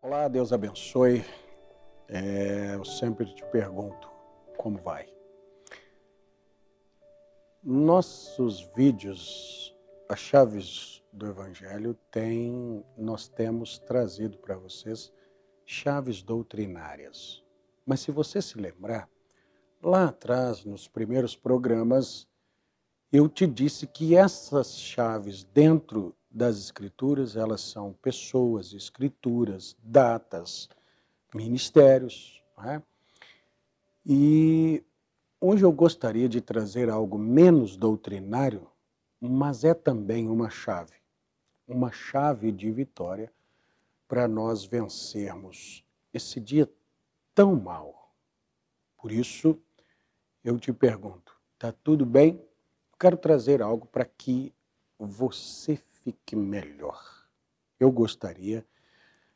Olá, Deus abençoe. É, eu sempre te pergunto como vai. Nossos vídeos, as chaves do Evangelho, tem, nós temos trazido para vocês chaves doutrinárias. Mas se você se lembrar, Lá atrás, nos primeiros programas, eu te disse que essas chaves dentro das escrituras, elas são pessoas, escrituras, datas, ministérios. Né? E hoje eu gostaria de trazer algo menos doutrinário, mas é também uma chave, uma chave de vitória para nós vencermos esse dia tão mal. Por isso, eu te pergunto: está tudo bem? quero trazer algo para que você fique melhor. Eu gostaria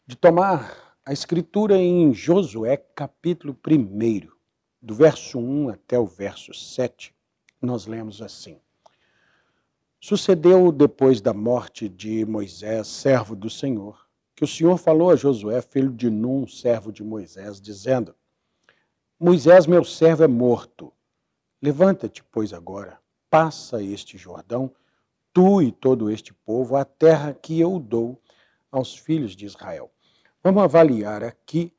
de tomar a escritura em Josué, capítulo 1, do verso 1 até o verso 7. Nós lemos assim. Sucedeu depois da morte de Moisés, servo do Senhor, que o Senhor falou a Josué, filho de Num, servo de Moisés, dizendo: Moisés, meu servo, é morto. Levanta-te, pois, agora, passa este Jordão, tu e todo este povo, a terra que eu dou aos filhos de Israel. Vamos avaliar aqui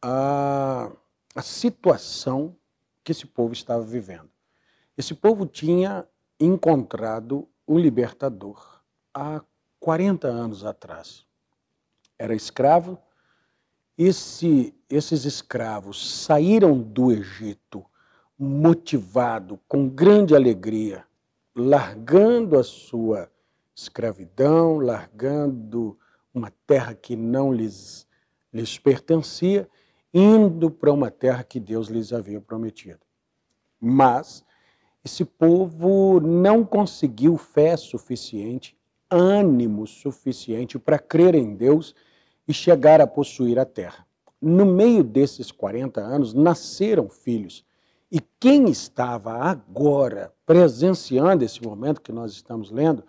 a, a situação que esse povo estava vivendo. Esse povo tinha encontrado o libertador há 40 anos atrás. Era escravo e se esses escravos saíram do Egito motivado com grande alegria, largando a sua escravidão, largando uma terra que não lhes, lhes pertencia, indo para uma terra que Deus lhes havia prometido. Mas esse povo não conseguiu fé suficiente, ânimo suficiente para crer em Deus e chegar a possuir a terra no meio desses 40 anos, nasceram filhos. E quem estava agora presenciando esse momento que nós estamos lendo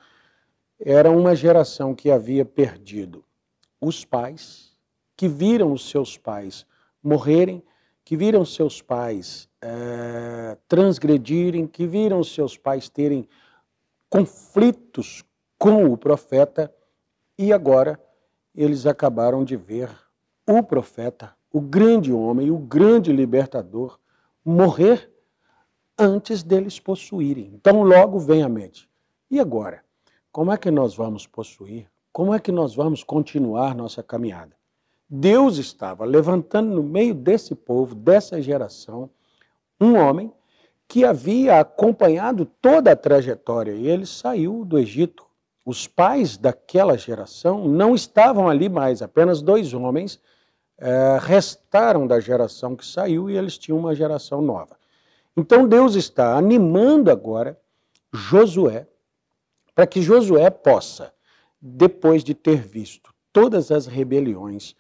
era uma geração que havia perdido os pais, que viram os seus pais morrerem, que viram seus pais é, transgredirem, que viram seus pais terem conflitos com o profeta e agora eles acabaram de ver o profeta, o grande homem, o grande libertador, morrer antes deles possuírem. Então, logo vem à mente: e agora? Como é que nós vamos possuir? Como é que nós vamos continuar nossa caminhada? Deus estava levantando no meio desse povo, dessa geração, um homem que havia acompanhado toda a trajetória e ele saiu do Egito. Os pais daquela geração não estavam ali mais, apenas dois homens é, restaram da geração que saiu e eles tinham uma geração nova. Então Deus está animando agora Josué para que Josué possa, depois de ter visto todas as rebeliões,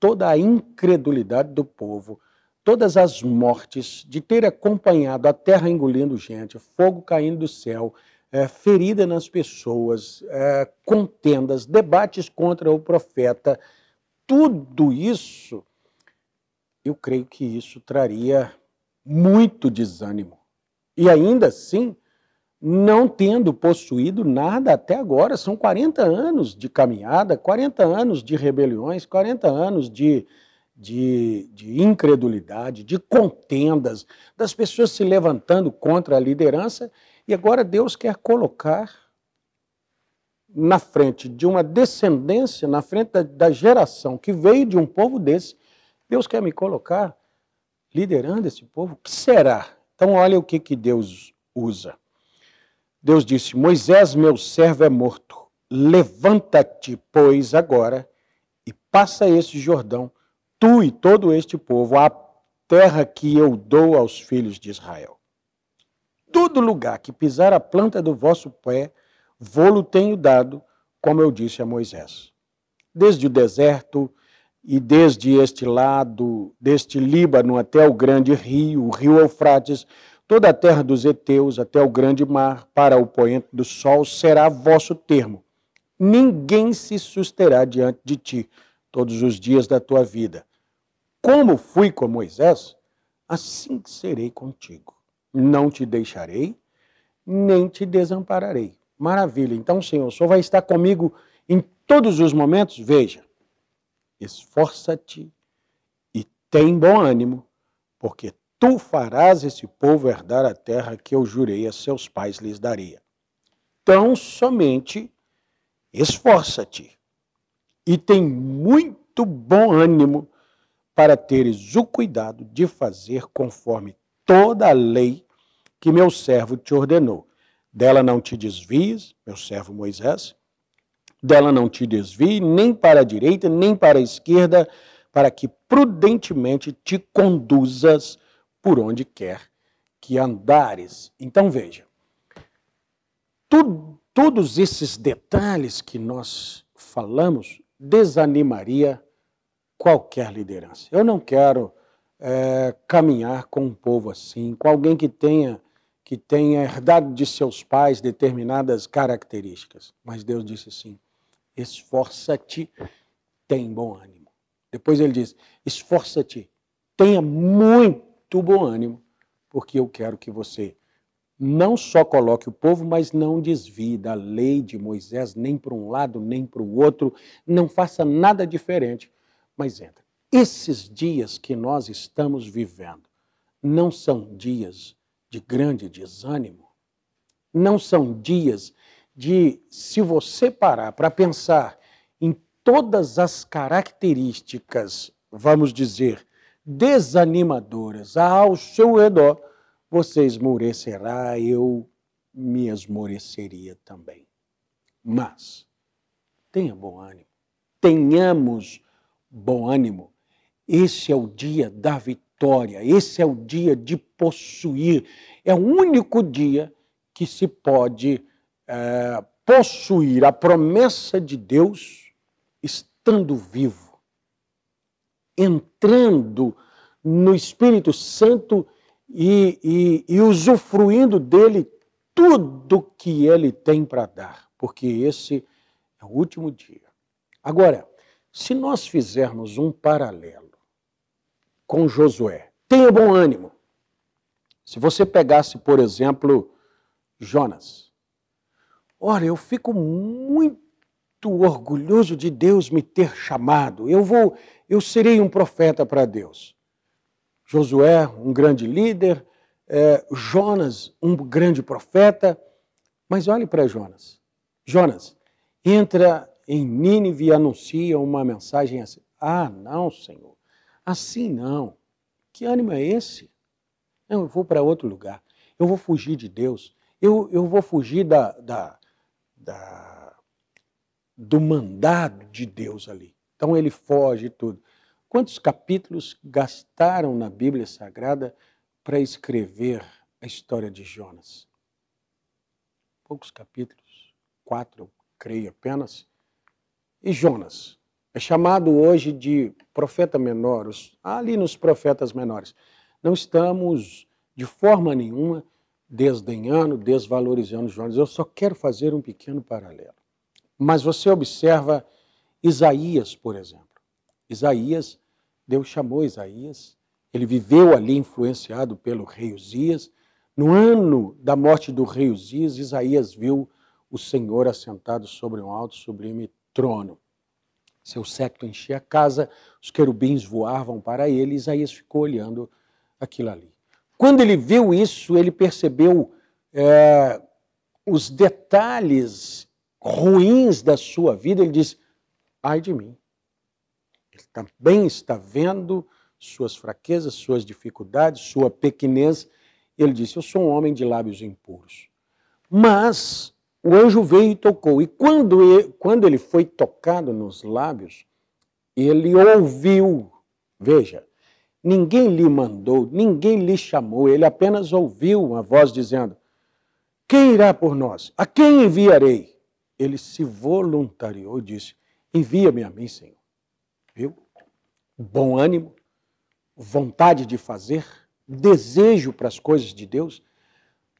toda a incredulidade do povo, todas as mortes, de ter acompanhado a terra engolindo gente, fogo caindo do céu, é, ferida nas pessoas, é, contendas, debates contra o profeta, tudo isso, eu creio que isso traria muito desânimo. E ainda assim, não tendo possuído nada até agora, são 40 anos de caminhada, 40 anos de rebeliões, 40 anos de, de, de incredulidade, de contendas, das pessoas se levantando contra a liderança, e agora Deus quer colocar na frente de uma descendência, na frente da, da geração que veio de um povo desse, Deus quer me colocar liderando esse povo? O que será? Então, olha o que, que Deus usa. Deus disse: Moisés, meu servo, é morto. Levanta-te, pois, agora e passa este Jordão, tu e todo este povo, à terra que eu dou aos filhos de Israel. Todo lugar que pisar a planta do vosso pé, Vou-lo tenho dado, como eu disse a Moisés. Desde o deserto e desde este lado, deste Líbano até o grande rio, o rio Eufrates, toda a terra dos heteus até o grande mar, para o poente do sol, será vosso termo. Ninguém se susterá diante de ti todos os dias da tua vida. Como fui com Moisés, assim serei contigo. Não te deixarei, nem te desampararei. Maravilha. Então, Senhor, o Senhor vai estar comigo em todos os momentos? Veja, esforça-te e tem bom ânimo, porque tu farás esse povo herdar a terra que eu jurei a seus pais lhes daria. Tão somente esforça-te e tem muito bom ânimo para teres o cuidado de fazer conforme toda a lei que meu servo te ordenou. Dela não te desvies, meu servo Moisés, dela não te desvie, nem para a direita, nem para a esquerda, para que prudentemente te conduzas por onde quer que andares. Então veja, tu, todos esses detalhes que nós falamos desanimaria qualquer liderança. Eu não quero é, caminhar com um povo assim, com alguém que tenha que tenha herdado de seus pais determinadas características. Mas Deus disse assim: esforça-te, tem bom ânimo. Depois ele diz: esforça-te, tenha muito bom ânimo, porque eu quero que você não só coloque o povo, mas não desvie da lei de Moisés nem para um lado, nem para o outro, não faça nada diferente, mas entra. Esses dias que nós estamos vivendo não são dias de grande desânimo, não são dias de, se você parar para pensar em todas as características, vamos dizer, desanimadoras ah, ao seu redor, você esmorecerá, eu me esmoreceria também. Mas tenha bom ânimo, tenhamos bom ânimo. Esse é o dia da vitória vitória. Esse é o dia de possuir. É o único dia que se pode é, possuir a promessa de Deus estando vivo, entrando no Espírito Santo e, e, e usufruindo dele tudo que ele tem para dar, porque esse é o último dia. Agora, se nós fizermos um paralelo com Josué. Tenha bom ânimo. Se você pegasse, por exemplo, Jonas. Olha, eu fico muito orgulhoso de Deus me ter chamado. Eu vou, eu serei um profeta para Deus. Josué, um grande líder, é, Jonas, um grande profeta. Mas olhe para Jonas. Jonas, entra em Nínive e anuncia uma mensagem assim. Ah, não, Senhor. Assim não. Que ânimo é esse? Não, eu vou para outro lugar. Eu vou fugir de Deus. Eu, eu vou fugir da, da, da, do mandado de Deus ali. Então ele foge tudo. Quantos capítulos gastaram na Bíblia Sagrada para escrever a história de Jonas? Poucos capítulos, quatro, creio apenas. E Jonas é chamado hoje de profeta menor, ali nos profetas menores. Não estamos, de forma nenhuma, desdenhando, desvalorizando Jonas. Eu só quero fazer um pequeno paralelo. Mas você observa Isaías, por exemplo. Isaías, Deus chamou Isaías, ele viveu ali influenciado pelo rei Uzias. No ano da morte do rei Uzias, Isaías viu o Senhor assentado sobre um alto sublime trono. Seu séquito enchia a casa, os querubins voavam para ele, Isaías ficou olhando aquilo ali. Quando ele viu isso, ele percebeu é, os detalhes ruins da sua vida, ele diz: ai de mim. Ele também está vendo suas fraquezas, suas dificuldades, sua pequenez. Ele disse: Eu sou um homem de lábios impuros. Mas o anjo veio e tocou. E quando ele, quando ele foi tocado nos lábios, ele ouviu. Veja, ninguém lhe mandou, ninguém lhe chamou, ele apenas ouviu uma voz dizendo: Quem irá por nós? A quem enviarei? Ele se voluntariou e disse: Envia-me a mim, Senhor. Viu? Bom ânimo, vontade de fazer, desejo para as coisas de Deus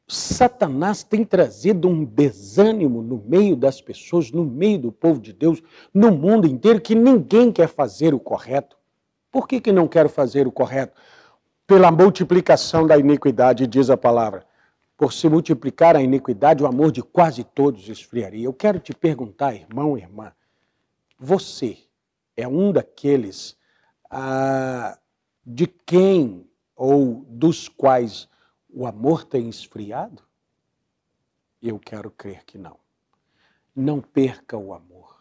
Satanás tem trazido um desânimo no meio das pessoas, no meio do povo de Deus, no mundo inteiro, que ninguém quer fazer o correto. Por que, que não quero fazer o correto? Pela multiplicação da iniquidade, diz a palavra. Por se multiplicar a iniquidade, o amor de quase todos esfriaria. Eu quero te perguntar, irmão e irmã, você é um daqueles ah, de quem ou dos quais o amor tem esfriado? Eu quero crer que não. Não perca o amor,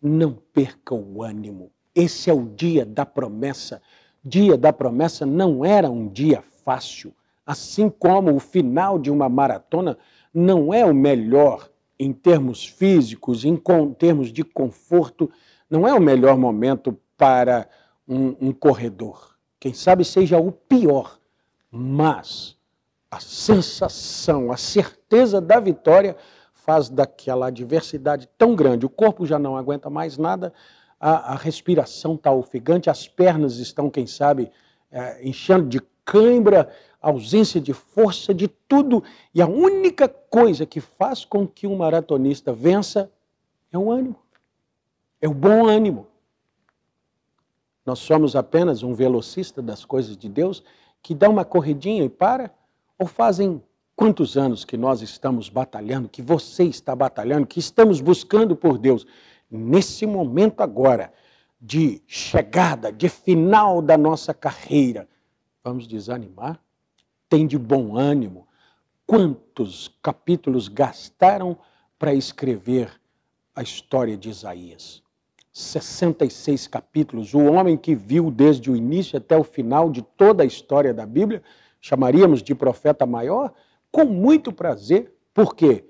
não perca o ânimo. Esse é o dia da promessa. Dia da promessa não era um dia fácil, assim como o final de uma maratona não é o melhor em termos físicos, em termos de conforto, não é o melhor momento para um, um corredor. Quem sabe seja o pior, mas a sensação, a certeza da vitória faz daquela adversidade tão grande, o corpo já não aguenta mais nada, a, a respiração está ofegante, as pernas estão, quem sabe, é, enchendo de cãibra, ausência de força, de tudo. E a única coisa que faz com que um maratonista vença é o ânimo, é o bom ânimo. Nós somos apenas um velocista das coisas de Deus que dá uma corridinha e para ou fazem quantos anos que nós estamos batalhando, que você está batalhando, que estamos buscando por Deus, nesse momento agora de chegada, de final da nossa carreira, vamos desanimar? Tem de bom ânimo. Quantos capítulos gastaram para escrever a história de Isaías? 66 capítulos, o homem que viu desde o início até o final de toda a história da Bíblia chamaríamos de profeta maior, com muito prazer, porque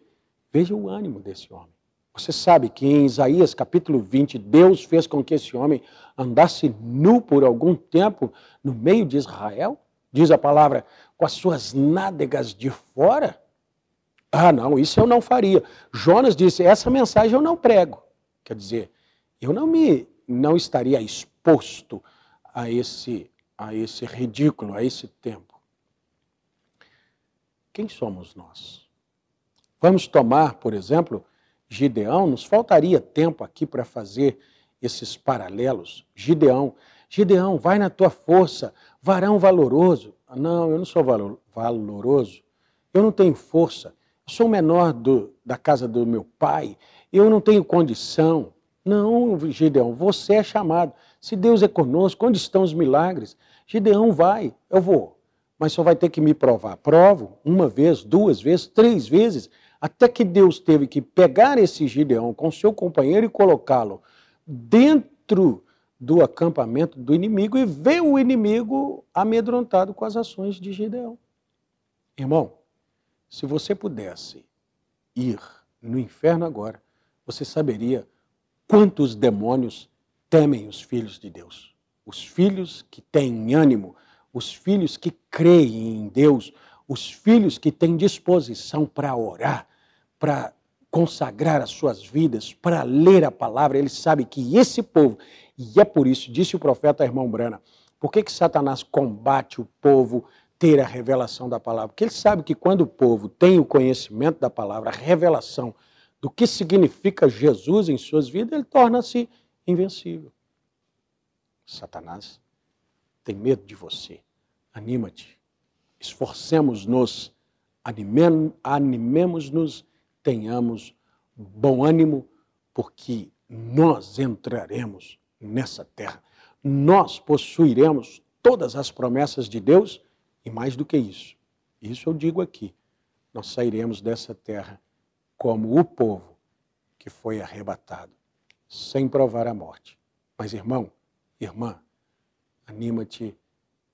veja o ânimo desse homem. Você sabe que em Isaías capítulo 20, Deus fez com que esse homem andasse nu por algum tempo no meio de Israel? Diz a palavra, com as suas nádegas de fora? Ah, não, isso eu não faria. Jonas disse: essa mensagem eu não prego. Quer dizer, eu não me não estaria exposto a esse a esse ridículo, a esse tempo. Quem somos nós? Vamos tomar, por exemplo, Gideão, nos faltaria tempo aqui para fazer esses paralelos. Gideão, Gideão, vai na tua força, varão valoroso. Não, eu não sou valoroso, eu não tenho força, eu sou menor do, da casa do meu pai, eu não tenho condição. Não, Gideão, você é chamado. Se Deus é conosco, onde estão os milagres? Gideão, vai, eu vou mas só vai ter que me provar. Provo uma vez, duas vezes, três vezes, até que Deus teve que pegar esse Gideão com seu companheiro e colocá-lo dentro do acampamento do inimigo e ver o inimigo amedrontado com as ações de Gideão. Irmão, se você pudesse ir no inferno agora, você saberia quantos demônios temem os filhos de Deus. Os filhos que têm ânimo, os filhos que creem em Deus, os filhos que têm disposição para orar, para consagrar as suas vidas, para ler a palavra, ele sabe que esse povo, e é por isso, disse o profeta irmão Brana, por que, que Satanás combate o povo ter a revelação da palavra? Porque ele sabe que quando o povo tem o conhecimento da palavra, a revelação do que significa Jesus em suas vidas, ele torna-se invencível. Satanás tem medo de você anima-te, esforcemos-nos, animemos-nos, tenhamos bom ânimo, porque nós entraremos nessa terra. Nós possuiremos todas as promessas de Deus e mais do que isso. Isso eu digo aqui. Nós sairemos dessa terra como o povo que foi arrebatado, sem provar a morte. Mas, irmão, irmã, anima-te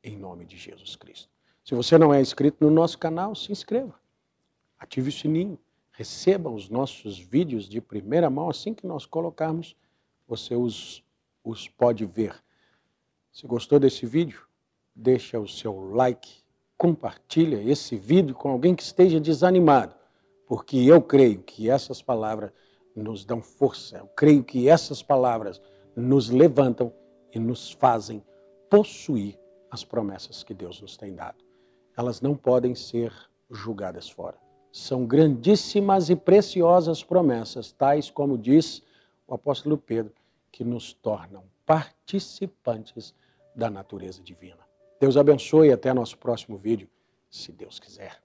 em nome de Jesus Cristo. Se você não é inscrito no nosso canal, se inscreva. Ative o sininho. Receba os nossos vídeos de primeira mão. Assim que nós colocarmos, você os, os pode ver. Se gostou desse vídeo, deixa o seu like, compartilha esse vídeo com alguém que esteja desanimado, porque eu creio que essas palavras nos dão força. Eu creio que essas palavras nos levantam e nos fazem possuir as promessas que Deus nos tem dado. Elas não podem ser julgadas fora. São grandíssimas e preciosas promessas, tais como diz o apóstolo Pedro, que nos tornam participantes da natureza divina. Deus abençoe e até nosso próximo vídeo, se Deus quiser.